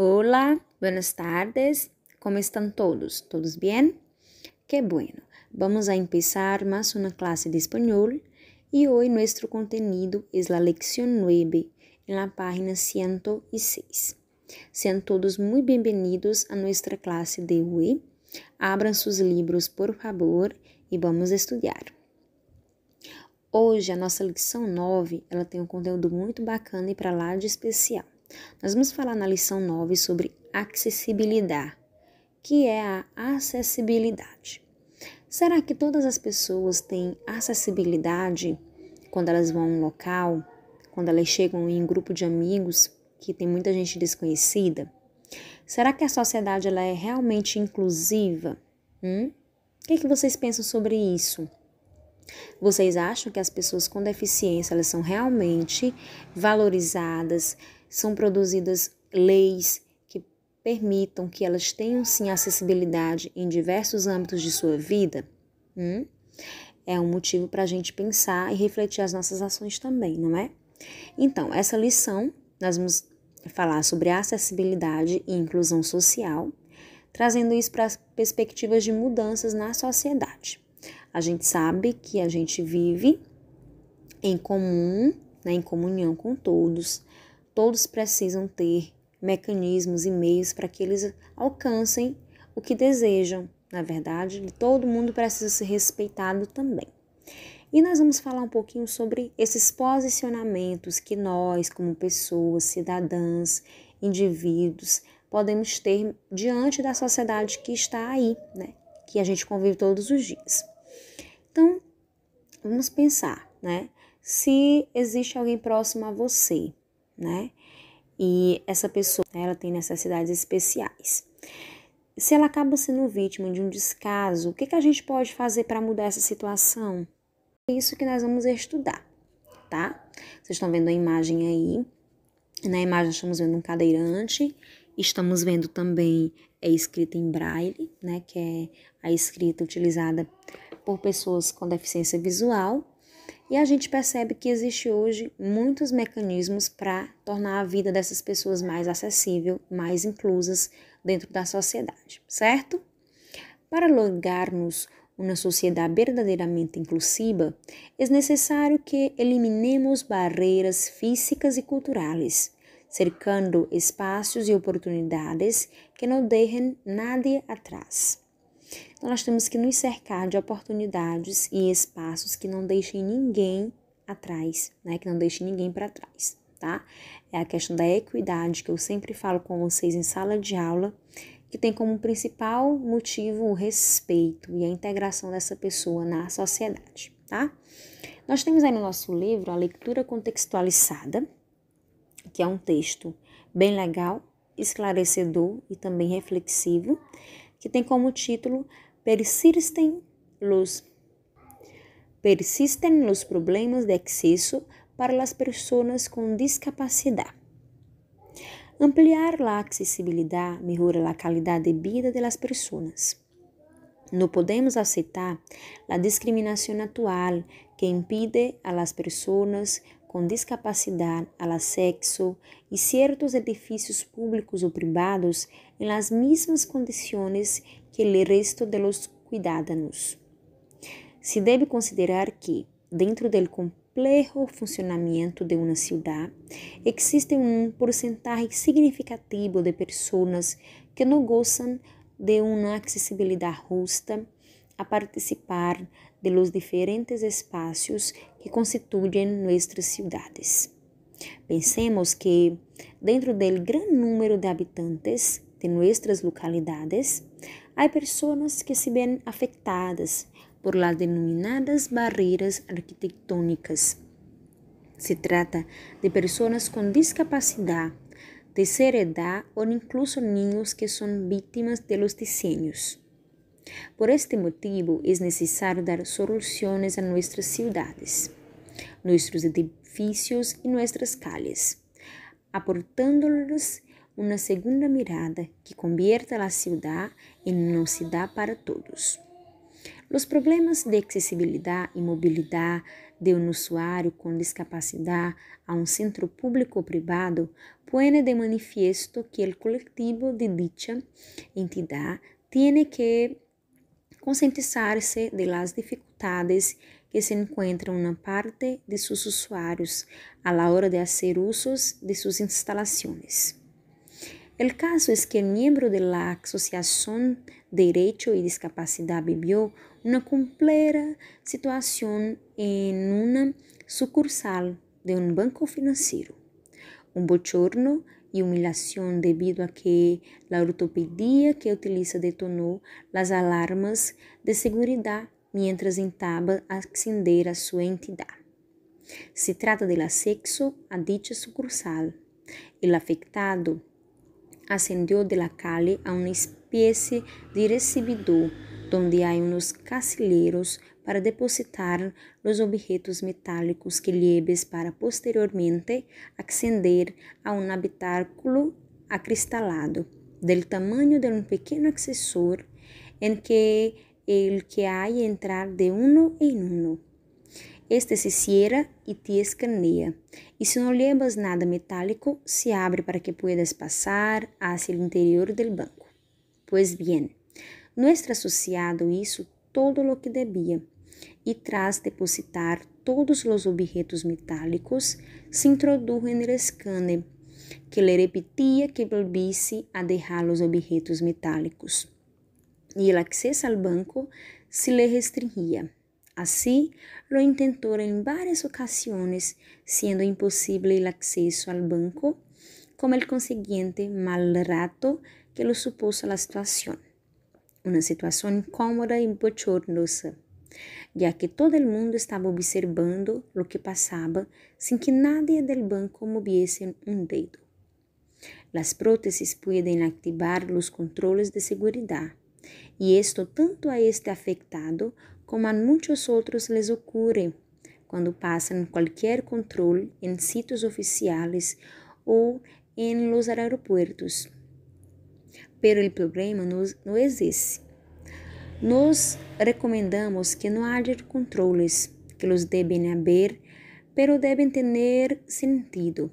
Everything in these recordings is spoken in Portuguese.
Olá, buenas tardes. Como estão todos? Todos bem? Que bueno. Vamos a empezar mais uma classe de espanhol e hoje nosso conteúdo é a leção 9, na página 106. Sejam todos muito bem-vindos a nossa classe de hoje. Abram seus livros, por favor, e vamos estudar. Hoje a nossa lição 9, ela tem um conteúdo muito bacana e para lá de especial. Nós vamos falar na lição 9 sobre acessibilidade, que é a acessibilidade. Será que todas as pessoas têm acessibilidade quando elas vão a um local, quando elas chegam em um grupo de amigos que tem muita gente desconhecida? Será que a sociedade ela é realmente inclusiva? Hum? O que, é que vocês pensam sobre isso? Vocês acham que as pessoas com deficiência elas são realmente valorizadas, são produzidas leis que permitam que elas tenham sim acessibilidade em diversos âmbitos de sua vida, hum? é um motivo para a gente pensar e refletir as nossas ações também, não é? Então, essa lição nós vamos falar sobre acessibilidade e inclusão social, trazendo isso para as perspectivas de mudanças na sociedade. A gente sabe que a gente vive em comum, né, em comunhão com todos, Todos precisam ter mecanismos e meios para que eles alcancem o que desejam. Na verdade, todo mundo precisa ser respeitado também. E nós vamos falar um pouquinho sobre esses posicionamentos que nós, como pessoas, cidadãs, indivíduos, podemos ter diante da sociedade que está aí, né? Que a gente convive todos os dias. Então, vamos pensar, né? Se existe alguém próximo a você, né? E essa pessoa, né, ela tem necessidades especiais. Se ela acaba sendo vítima de um descaso, o que, que a gente pode fazer para mudar essa situação? É isso que nós vamos estudar, tá? Vocês estão vendo a imagem aí. Na imagem, estamos vendo um cadeirante, estamos vendo também é escrita em braille, né? Que é a escrita utilizada por pessoas com deficiência visual. E a gente percebe que existe hoje muitos mecanismos para tornar a vida dessas pessoas mais acessível, mais inclusas dentro da sociedade, certo? Para lograrmos uma sociedade verdadeiramente inclusiva, é necessário que eliminemos barreiras físicas e culturais, cercando espaços e oportunidades que não deixem ninguém atrás. Então, nós temos que nos cercar de oportunidades e espaços que não deixem ninguém atrás, né? Que não deixem ninguém para trás, tá? É a questão da equidade que eu sempre falo com vocês em sala de aula, que tem como principal motivo o respeito e a integração dessa pessoa na sociedade, tá? Nós temos aí no nosso livro a leitura contextualizada, que é um texto bem legal, esclarecedor e também reflexivo, que tem como título persistem los, persisten los problemas de acceso para las personas con discapacidad. Ampliar la accesibilidad mejora la calidad de vida de las personas. Não podemos aceitar a discriminação atual que impide a las pessoas com discapacidade ao sexo e ciertos edifícios públicos ou privados em las mesmas condições que o resto de los cuidadanos. Se deve considerar que, dentro del complejo funcionamento de una ciudad, existe un porcentaje significativo de personas que não gozam de uma acessibilidade justa a participar de los diferentes espaços que constituem nossas cidades. Pensemos que, dentro do grande número de habitantes de nossas localidades, há pessoas que se veem afetadas por las denominadas barreiras arquitetônicas, Se trata de pessoas com discapacidade, de edad ou incluso niños que são vítimas de los diseños. Por este motivo, é necessário dar soluções a nossas cidades, nossos edifícios e nossas calles, aportando-lhes uma segunda mirada que convierta la ciudad en uma ciudad para todos. Los problemas de accesibilidad y movilidad de un usuario con discapacidad a un centro público o privado pone de manifiesto que el colectivo de dicha entidad tiene que conscientizar-se de las dificuldades que se encuentran na parte de sus usuarios a la hora de hacer usos de sus instalaciones. El caso es é que el miembro de la Asociación Derecho y Discapacidad vivió una completa situación en una sucursal de un banco financiero. Un bochorno y humillación debido a que la ortopedia que utiliza detonó las alarmas de seguridad mientras intentaba ascender a su entidad. Se trata del acceso a dicha sucursal. El afectado ascendió de la calle a una especie de recibidor donde hay unos casilleros para depositar os objetos metálicos que lleves para posteriormente ascender a um habitáculo acristalado, del tamanho de um pequeno acessor, em que el que hay entrar de uno en uno. Este se cierra y te escanea. Y si no llevas nada metálico, se abre para que puedas pasar hacia el interior del banco. Pues bien, nuestro asociado hizo todo lo que debía e tras depositar todos os objetos metálicos, se introduz no escáner que lhe repetia que volvisse a deixar os objetos metálicos. E o acesso ao banco se lhe restringia. Assim, lo intentou em várias ocasiões, sendo impossível o acesso ao banco, como o conseguinte mal rato que lo supuso a la situação. Uma situação incómoda e bochornosa já que todo el mundo estava observando lo que passava, sem que nadie del banco moviese um dedo. Las próteses pueden activar los controles de seguridad y esto tanto a este afectado como a muchos otros les ocurre quando passam qualquer controle em sitios oficiais ou em los aeropuertos. Pero o problema não existe. Nos recomendamos que no haya controles que los deben haber, pero deben tener sentido.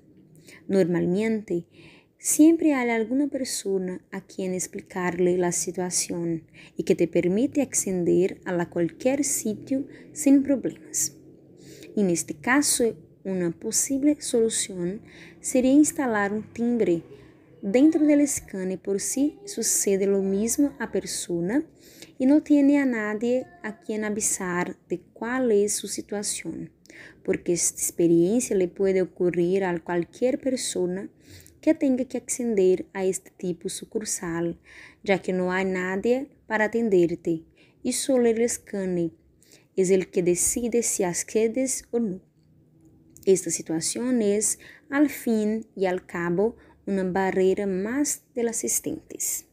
Normalmente, siempre hay alguna persona a quien explicarle la situación y que te permite acceder a cualquier sitio sin problemas. En este caso, una posible solución sería instalar un timbre dentro del escaneo por si sucede lo mismo a persona y no tiene a nadie a quien avisar de cuál es su situación, porque esta experiencia le puede ocurrir a cualquier persona que tenga que acceder a este tipo sucursal, ya que no hay nadie para atenderte y solo el escane es el que decide si accedes o no. Esta situación es, al fin y al cabo, una barrera más de las existentes.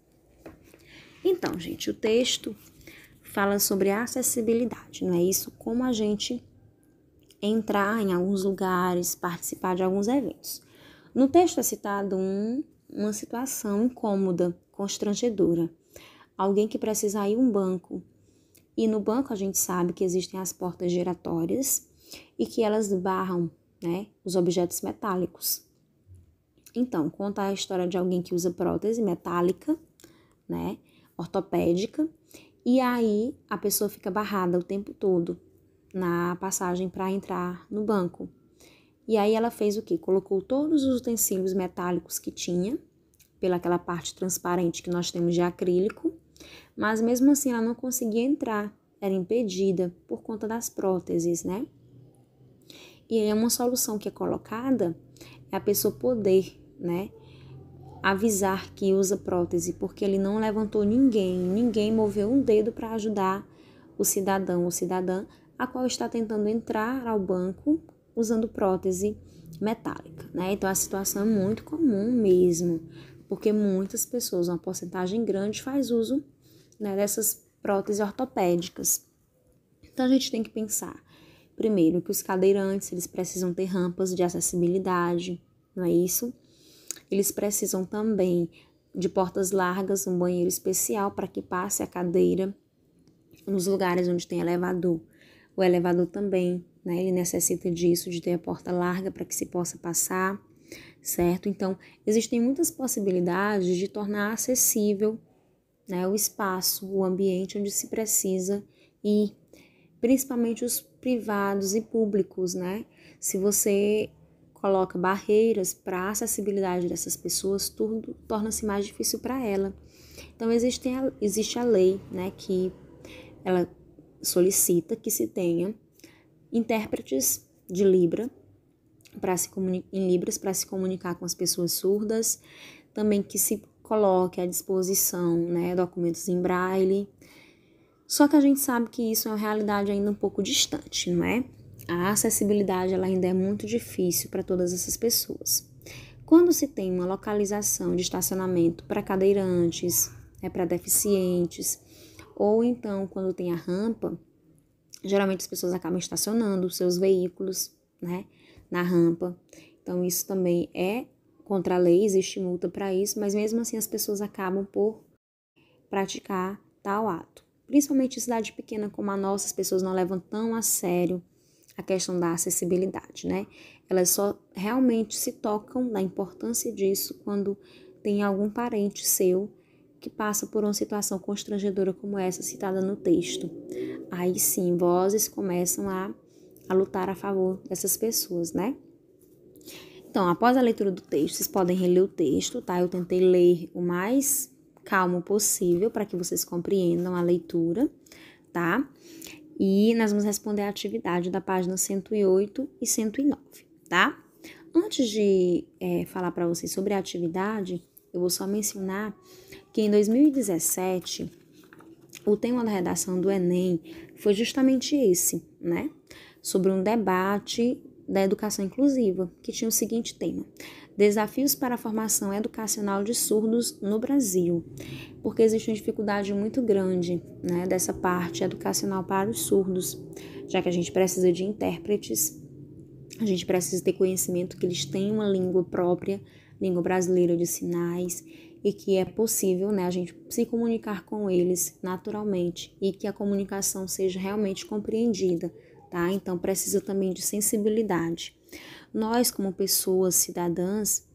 Então, gente, o texto fala sobre acessibilidade, não é isso? Como a gente entrar em alguns lugares, participar de alguns eventos. No texto é citado um, uma situação incômoda, constrangedora. Alguém que precisa ir a um banco. E no banco a gente sabe que existem as portas giratórias e que elas barram né, os objetos metálicos. Então, conta a história de alguém que usa prótese metálica, né? ortopédica, e aí a pessoa fica barrada o tempo todo na passagem para entrar no banco. E aí ela fez o que? Colocou todos os utensílios metálicos que tinha, pelaquela parte transparente que nós temos de acrílico, mas mesmo assim ela não conseguia entrar, era impedida por conta das próteses, né? E aí uma solução que é colocada é a pessoa poder, né, avisar que usa prótese, porque ele não levantou ninguém, ninguém moveu um dedo para ajudar o cidadão ou cidadã a qual está tentando entrar ao banco usando prótese metálica, né? Então a situação é muito comum mesmo, porque muitas pessoas, uma porcentagem grande, faz uso né, dessas próteses ortopédicas. Então a gente tem que pensar, primeiro, que os cadeirantes eles precisam ter rampas de acessibilidade, não é isso? eles precisam também de portas largas, um banheiro especial para que passe a cadeira nos lugares onde tem elevador. O elevador também, né, ele necessita disso, de ter a porta larga para que se possa passar, certo? Então, existem muitas possibilidades de tornar acessível né, o espaço, o ambiente onde se precisa ir, principalmente os privados e públicos, né? Se você coloca barreiras para a acessibilidade dessas pessoas, tudo torna-se mais difícil para ela. Então existe a, existe a lei, né, que ela solicita que se tenha intérpretes de Libra para se em Libras para se comunicar com as pessoas surdas, também que se coloque à disposição, né, documentos em braille. Só que a gente sabe que isso é uma realidade ainda um pouco distante, não é? A acessibilidade ela ainda é muito difícil para todas essas pessoas. Quando se tem uma localização de estacionamento para cadeirantes, é né, para deficientes, ou então quando tem a rampa, geralmente as pessoas acabam estacionando seus veículos, né, na rampa. Então isso também é contra a lei, existe multa para isso, mas mesmo assim as pessoas acabam por praticar tal ato. Principalmente em cidade pequena como a nossa, as pessoas não levam tão a sério a questão da acessibilidade, né? Elas só realmente se tocam da importância disso quando tem algum parente seu que passa por uma situação constrangedora como essa citada no texto. Aí sim, vozes começam a, a lutar a favor dessas pessoas, né? Então, após a leitura do texto, vocês podem reler o texto, tá? Eu tentei ler o mais calmo possível para que vocês compreendam a leitura, tá? E nós vamos responder a atividade da página 108 e 109, tá? Antes de é, falar para vocês sobre a atividade, eu vou só mencionar que em 2017 o tema da redação do Enem foi justamente esse, né? Sobre um debate da Educação Inclusiva, que tinha o seguinte tema: Desafios para a formação educacional de surdos no Brasil. Porque existe uma dificuldade muito grande né, dessa parte educacional para os surdos, já que a gente precisa de intérpretes, a gente precisa ter conhecimento que eles têm uma língua própria, língua brasileira de sinais, e que é possível né, a gente se comunicar com eles naturalmente e que a comunicação seja realmente compreendida tá? Então precisa também de sensibilidade. Nós, como pessoas cidadãs,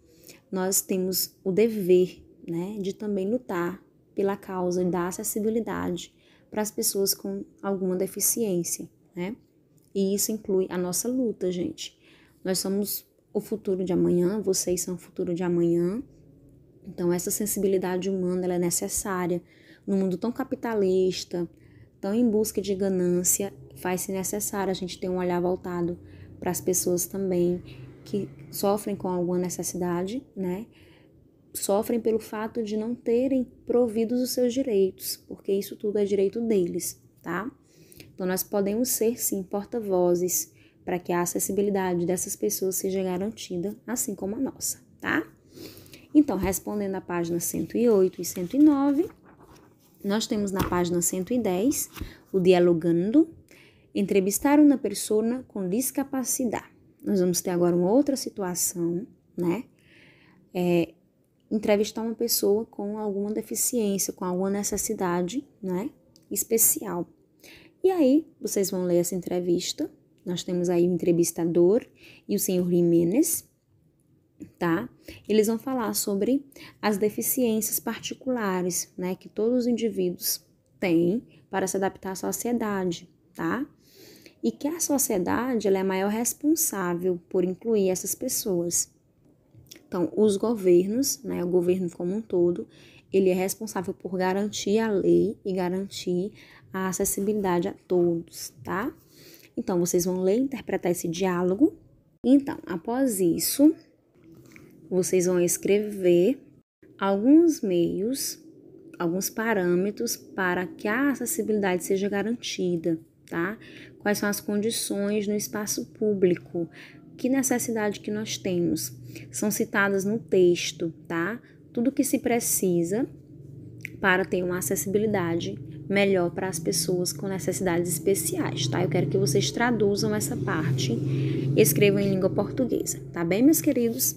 nós temos o dever, né, de também lutar pela causa da acessibilidade para as pessoas com alguma deficiência, né? E isso inclui a nossa luta, gente. Nós somos o futuro de amanhã, vocês são o futuro de amanhã. Então, essa sensibilidade humana ela é necessária no mundo tão capitalista, tão em busca de ganância faz-se necessário a gente ter um olhar voltado para as pessoas também que sofrem com alguma necessidade, né? Sofrem pelo fato de não terem providos os seus direitos, porque isso tudo é direito deles, tá? Então nós podemos ser sim porta-vozes para que a acessibilidade dessas pessoas seja garantida, assim como a nossa, tá? Então, respondendo à página 108 e 109, nós temos na página 110 o dialogando entrevistar uma pessoa com discapacidade. Nós vamos ter agora uma outra situação, né? É, entrevistar uma pessoa com alguma deficiência, com alguma necessidade, né? Especial. E aí, vocês vão ler essa entrevista. Nós temos aí o entrevistador e o senhor Jiménez, tá? Eles vão falar sobre as deficiências particulares, né? Que todos os indivíduos têm para se adaptar à sociedade tá? E que a sociedade ela é a maior responsável por incluir essas pessoas. Então, os governos, né, o governo como um todo, ele é responsável por garantir a lei e garantir a acessibilidade a todos, tá? Então, vocês vão ler e interpretar esse diálogo. Então, após isso, vocês vão escrever alguns meios, alguns parâmetros para que a acessibilidade seja garantida tá? Quais são as condições no espaço público? Que necessidade que nós temos? São citadas no texto, tá? Tudo que se precisa para ter uma acessibilidade melhor para as pessoas com necessidades especiais, tá? Eu quero que vocês traduzam essa parte e escrevam em língua portuguesa, tá bem, meus queridos?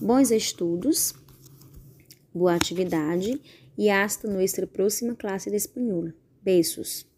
Bons estudos, boa atividade e hasta nuestra próxima classe de espanhol. Beijos!